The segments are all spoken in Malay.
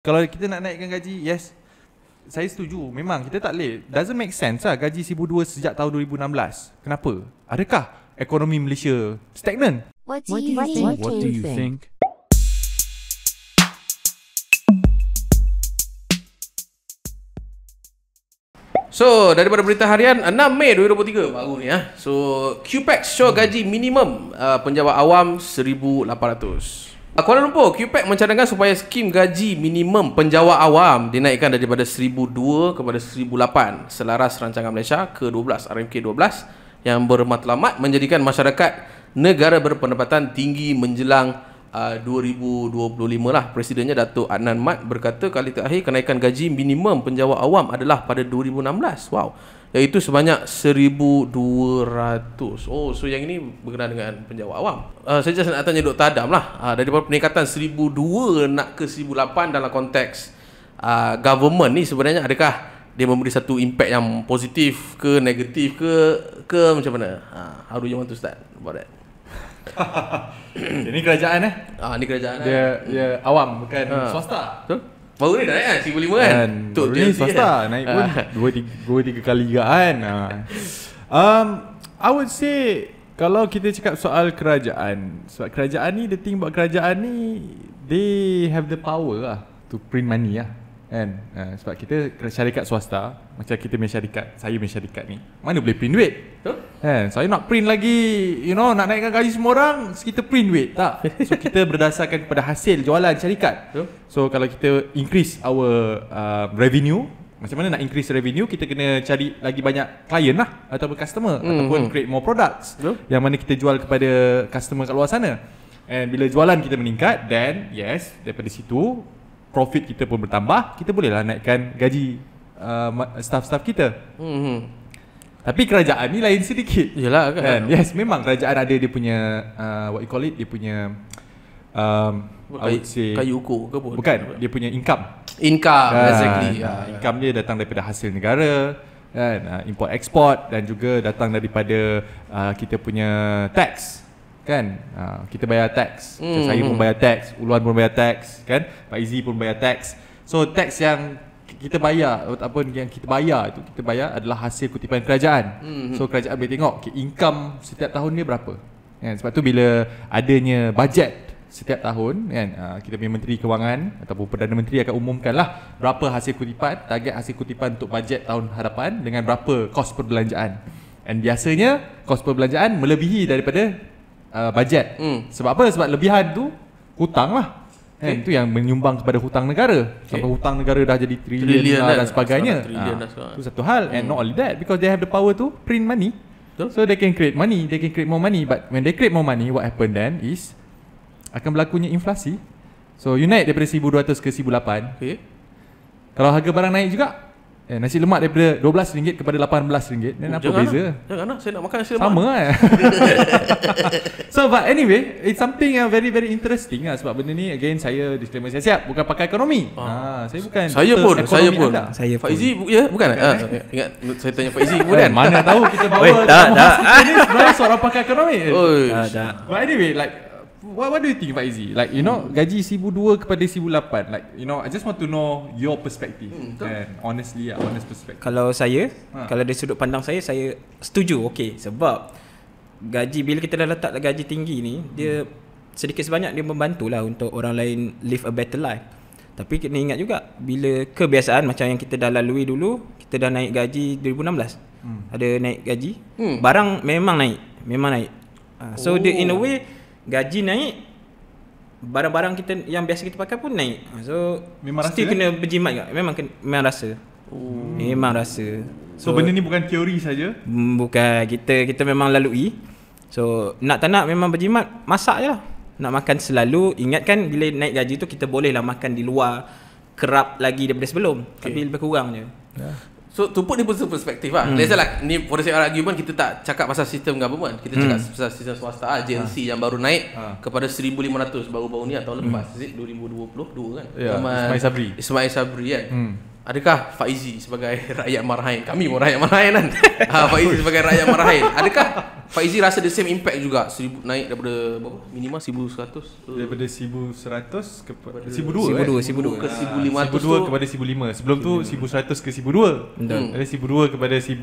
Kalau kita nak naikkan gaji, yes. Saya setuju. Memang kita tak boleh. Doesn't make sense lah gaji RM1,200 sejak tahun 2016. Kenapa? Adakah ekonomi Malaysia stagnan? What do you think? What do you think? So, daripada berita harian 6 Mei 2023 baru ni ya. So, QPEX show gaji minimum uh, penjawat awam 1800. Kuala Lumpur, QPAC mencadangkan supaya skim gaji minimum penjawat awam dinaikkan daripada RM1,002 kepada RM1,008 selaras rancangan Malaysia ke-12 RMK-12 yang bermatlamat menjadikan masyarakat negara berpendapatan tinggi menjelang uh, 2025 lah. Presidennya Datuk Adnan Mat berkata kali terakhir kenaikan gaji minimum penjawat awam adalah pada 2016. Wow. Iaitu sebanyak 1,200 Oh so yang ini berkenaan dengan penjawat awam uh, Saya just nak tanya Dr. Adam lah uh, Daripada peningkatan 1,200 nak ke 1,800 dalam konteks uh, Government ni sebenarnya adakah Dia memberi satu impact yang positif ke negatif ke Ke macam mana uh, How do you want to start about that? ini kerajaan eh? Ah, ini kerajaan eh? dia, eh? Dia, awam bukan uh. swasta Betul? Baru ni dah naik kan 35 kan Dan Untuk race DLC pasta kan? Naik ah. pun dua tiga kali juga kan ah. um, I would say Kalau kita cakap soal kerajaan Sebab kerajaan ni The thing about kerajaan ni They have the power lah To print money lah kan uh, sebab kita syarikat swasta macam kita punya syarikat saya punya syarikat ni mana boleh print duit betul kan? saya nak print lagi you know nak naikkan gaji semua orang kita print duit tak so kita berdasarkan kepada hasil jualan syarikat so kalau kita increase our uh, revenue macam mana nak increase revenue kita kena cari lagi banyak client lah atau customer mm-hmm. ataupun hmm. create more products betul yang mana kita jual kepada customer kat luar sana and bila jualan kita meningkat then yes daripada situ profit kita pun bertambah, kita bolehlah naikkan gaji uh, staff-staff kita. Hmm. Tapi kerajaan ni lain sedikit. Yalah kan. And yes, memang kerajaan ada dia punya uh, what you call it, dia punya um kayu, I would say kayu ukur ke pun. Bukan, dia punya income. Income kan, exactly. Uh, yeah. Ah, ah. Income dia datang daripada hasil negara kan, import export dan juga datang daripada uh, kita punya tax kan ha, kita bayar tax mm. Hmm, saya hmm, pun hmm. bayar tax uluan pun bayar tax kan pak izi pun bayar tax so tax yang kita bayar ataupun yang kita bayar itu kita bayar adalah hasil kutipan kerajaan mm. so kerajaan boleh tengok okay, income setiap tahun ni berapa kan sebab tu bila adanya bajet setiap tahun kan ha, kita punya menteri kewangan ataupun perdana menteri akan umumkanlah berapa hasil kutipan target hasil kutipan untuk bajet tahun hadapan dengan berapa kos perbelanjaan dan biasanya kos perbelanjaan melebihi daripada uh, bajet. Hmm. Sebab apa? Sebab lebihan tu hutang lah. Kan? Okay. Itu yang menyumbang kepada hutang negara. Okay. Sampai hutang negara dah jadi trilion, trilion lah dan lah. sebagainya. Itu ah. ha. satu hal. Hmm. And not only that, because they have the power to print money. So they can create money, they can create more money. But when they create more money, what happen then is akan berlakunya inflasi. So you naik daripada 1200 ke 1800. Okay. Kalau harga barang naik juga, Eh, nasi lemak daripada RM12 kepada RM18 oh, Dan apa jangan beza lah. Janganlah saya nak makan nasi lemak Sama lah So but anyway It's something yang uh, very very interesting lah Sebab benda ni again saya disclaimer saya siap Bukan pakai ekonomi ah. ha, Saya bukan Saya pun Saya pun anda. Saya pun Faizi bu- ya bukan, eh? ah, bukan ha, eh? Ingat saya tanya Faizi eh, kemudian Mana tahu kita bawa Oi, tak, tak. Ini sebenarnya seorang pakai ekonomi Oi, tak, tak. But anyway like what, what do you think Faizy? Like you know gaji rm dua kepada rm lapan. Like you know I just want to know your perspective hmm, And honestly lah honest perspective Kalau saya ha. Kalau dari sudut pandang saya Saya setuju okay Sebab Gaji bila kita dah letak gaji tinggi ni hmm. Dia sedikit sebanyak dia membantu lah Untuk orang lain live a better life Tapi kena ingat juga Bila kebiasaan macam yang kita dah lalui dulu Kita dah naik gaji 2016 hmm. Ada naik gaji hmm. Barang memang naik Memang naik ha, So oh. dia in a oh. way gaji naik barang-barang kita yang biasa kita pakai pun naik so memang rasa kena eh? berjimat juga memang memang rasa oh. memang rasa so, so benda ni bukan teori saja bukan kita kita memang lalui so nak tak nak memang berjimat masak je lah. nak makan selalu ingatkan bila naik gaji tu kita bolehlah makan di luar kerap lagi daripada sebelum okay. tapi lebih kurang je ya. So to put ni pun perspektif lah. Hmm. Let's say ni for the sake argument, kita tak cakap pasal sistem government. Kita hmm. cakap pasal sistem swasta lah, JLC ha. yang baru naik ha. kepada 1,500 baru-baru ni atau hmm. lepas. Hmm. Is it 2022 kan? Ya, yeah. Ismail Sabri. Ismail Sabri kan. Hmm. Adakah Faizi sebagai rakyat marhain? Kami pun rakyat marhain kan. ha, Faizi sebagai rakyat marhain. Adakah Faizi rasa the same impact juga? Seribu, naik daripada berapa? Minima 1100? Uh, daripada 1100 ke 1200 eh? 1200 ke 1500 ah, 1200 kepada 1500. Sebelum tu tu 1100 ke 1200. Hmm. Ada 1200 kepada 1000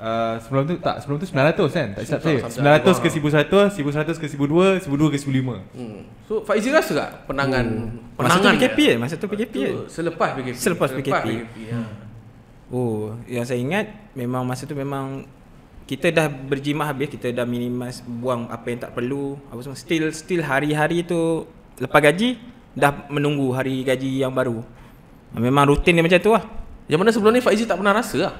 Ah, sebelum tu tak sebelum tu 900 kan tak silap saya 900 ke 1100 1100 ke 1200 1200 ke 1005 hmm. so Faizi rasa tak penangan hmm. penangan masa PKP ya? Eh? masa tu PKP eh. ya? selepas PKP selepas, selepas PKP, PKP oh yang saya ingat memang masa tu memang kita dah berjimat habis kita dah minimis buang apa yang tak perlu apa semua still still hari-hari tu lepas gaji dah menunggu hari gaji yang baru memang rutin dia macam tu lah yang mana sebelum ni Faizi tak pernah rasa lah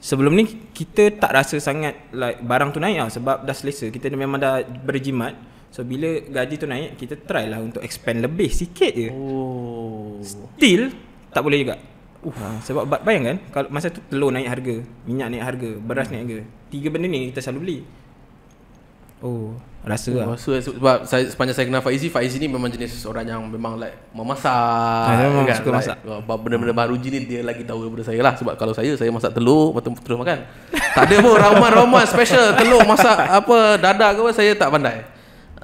Sebelum ni kita tak rasa sangat like barang tu naik lah sebab dah selesa. Kita memang dah berjimat. So bila gaji tu naik, kita try lah untuk expand lebih sikit je. Oh. Still tak boleh juga. Uh, ha, sebab bayangkan kalau masa tu telur naik harga, minyak naik harga, beras hmm. naik harga. Tiga benda ni kita selalu beli. Oh Rasa oh, lah Rasa lah. sebab saya, sepanjang saya kenal Faizi Faizi ni memang jenis orang yang memang like Memasak Saya ah, memang kan? suka like, masak Benda-benda baru jenis dia lagi tahu daripada saya lah Sebab kalau saya, saya masak telur Lepas terus makan Tak ada pun ramai-ramai special Telur masak apa dada. ke apa Saya tak pandai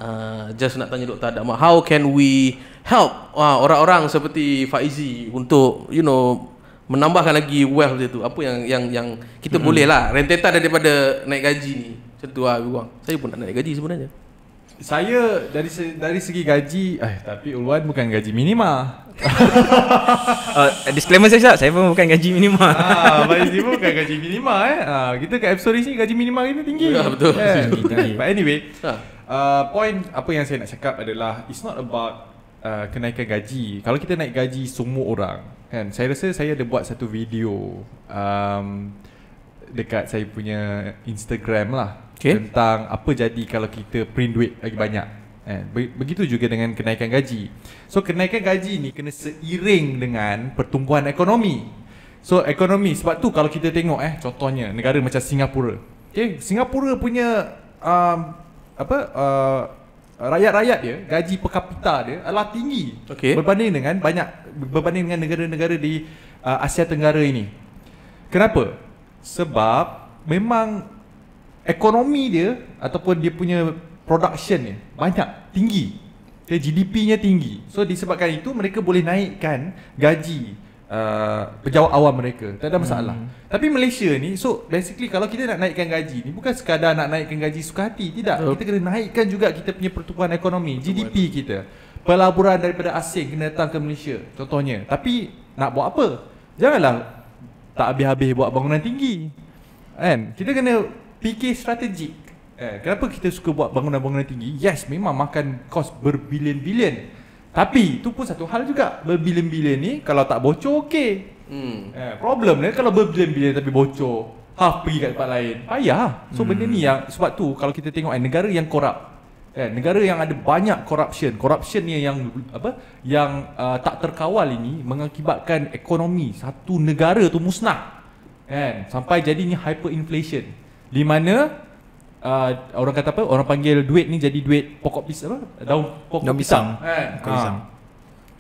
uh, Just nak tanya Dr. Adam How can we help uh, Orang-orang seperti Faizi Untuk you know Menambahkan lagi wealth dia tu Apa yang yang yang kita hmm. boleh lah Rentetan daripada naik gaji ni Tentu lah bang. Saya pun nak naik gaji sebenarnya. Saya dari dari segi gaji, eh tapi Ulwan bukan gaji minima. uh, eh, disclaimer saya saya pun bukan gaji minima. ah, baik sibuk bukan gaji minima eh. Ah, kita kat episode ni gaji minima kita tinggi. Ya, betul. Yeah. Eh, but anyway, ha. uh, point apa yang saya nak cakap adalah it's not about uh, kenaikan gaji. Kalau kita naik gaji semua orang, kan? Saya rasa saya ada buat satu video um, dekat saya punya Instagram lah okay. tentang apa jadi kalau kita print duit lagi banyak And eh, begitu juga dengan kenaikan gaji so kenaikan gaji ni kena seiring dengan pertumbuhan ekonomi so ekonomi sebab tu kalau kita tengok eh contohnya negara macam Singapura Okay, Singapura punya um, apa uh, rakyat-rakyat dia gaji per kapita dia adalah tinggi okay. berbanding dengan banyak berbanding dengan negara-negara di uh, Asia Tenggara ini kenapa sebab memang ekonomi dia ataupun dia punya production dia banyak tinggi dia GDP-nya tinggi so disebabkan itu mereka boleh naikkan gaji uh, pejabat awam mereka tak ada masalah hmm. tapi Malaysia ni so basically kalau kita nak naikkan gaji ni bukan sekadar nak naikkan gaji suka hati tidak so, kita kena naikkan juga kita punya pertumbuhan ekonomi pertumbuhan. GDP kita pelaburan daripada asing kena datang ke Malaysia contohnya tapi nak buat apa janganlah tak habis-habis buat bangunan tinggi kan kita kena fikir strategik. Eh, kenapa kita suka buat bangunan-bangunan tinggi? Yes, memang makan kos berbilion-bilion. Tapi itu pun satu hal juga. Berbilion-bilion ni kalau tak bocor okey. Hmm. Eh, problem ni kalau berbilion-bilion tapi bocor. Ha, pergi kat tempat lain. Ayah, So hmm. benda ni hmm. yang sebab tu kalau kita tengok eh, negara yang korup. Eh, negara yang ada banyak corruption. Corruption ni yang apa? Yang uh, tak terkawal ini mengakibatkan ekonomi satu negara tu musnah. Eh, sampai jadinya hyperinflation di mana uh, orang kata apa orang panggil duit ni jadi duit pokok pisang apa daun pokok daun pisang pokok pisang eh.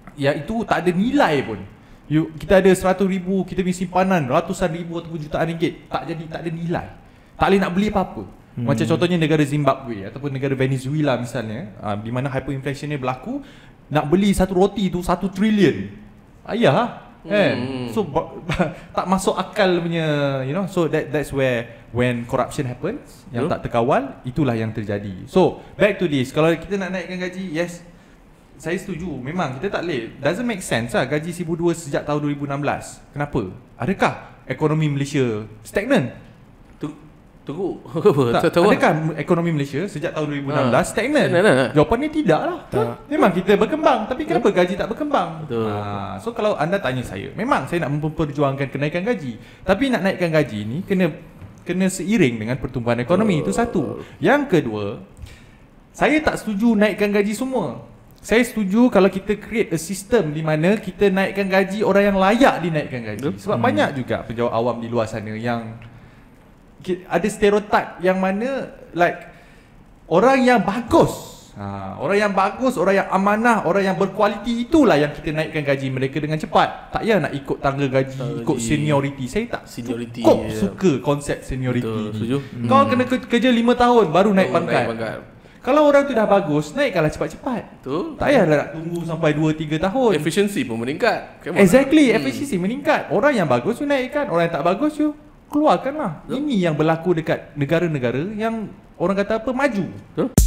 Ha. ya itu tak ada nilai pun you kita ada seratus ribu, kita punya simpanan ratusan ribu ataupun jutaan ringgit tak jadi tak ada nilai tak boleh nak beli apa-apa hmm. macam contohnya negara Zimbabwe ataupun negara Venezuela misalnya uh, di mana hyperinflation ni berlaku nak beli satu roti tu satu trilion ayah ha? kan hmm. so tak masuk akal punya you know so that that's where when corruption happens hmm. yang tak terkawal itulah yang terjadi so back to this kalau kita nak naikkan gaji yes saya setuju memang kita tak leh doesn't make sense lah gaji 1002 sejak tahun 2016 kenapa adakah ekonomi Malaysia stagnant Teruk Tak, adakah ekonomi Malaysia sejak tahun 2016 ha. stagnan? Eh? Jawapan dia tidak lah tak. Memang kita berkembang tapi kenapa gaji tak berkembang? Ha. So kalau anda tanya saya, memang saya nak memperjuangkan kenaikan gaji Tapi nak naikkan gaji ni kena kena seiring dengan pertumbuhan ekonomi, Betul. itu satu Yang kedua, saya tak setuju naikkan gaji semua saya setuju kalau kita create a system di mana kita naikkan gaji orang yang layak dinaikkan gaji. Sebab hmm. banyak juga pejabat awam di luar sana yang ada stereotip yang mana like orang yang bagus ha, orang yang bagus orang yang amanah orang yang berkualiti itulah yang kita naikkan gaji mereka dengan cepat tak payah nak ikut tangga gaji tak ikut gaji. seniority saya tak seniority cukup yeah. suka konsep seniority Betul, kau hmm. kena kerja 5 tahun baru naik pangkat kalau orang tu dah bagus, naikkanlah cepat-cepat. Betul. Tak payahlah nak tunggu sampai 2-3 tahun. Efisiensi pun meningkat. Exactly. Hmm. efisiensi meningkat. Orang yang bagus, tu naikkan. Orang yang tak bagus, tu keluarkanlah. Ini yang berlaku dekat negara-negara yang orang kata apa maju. Betul.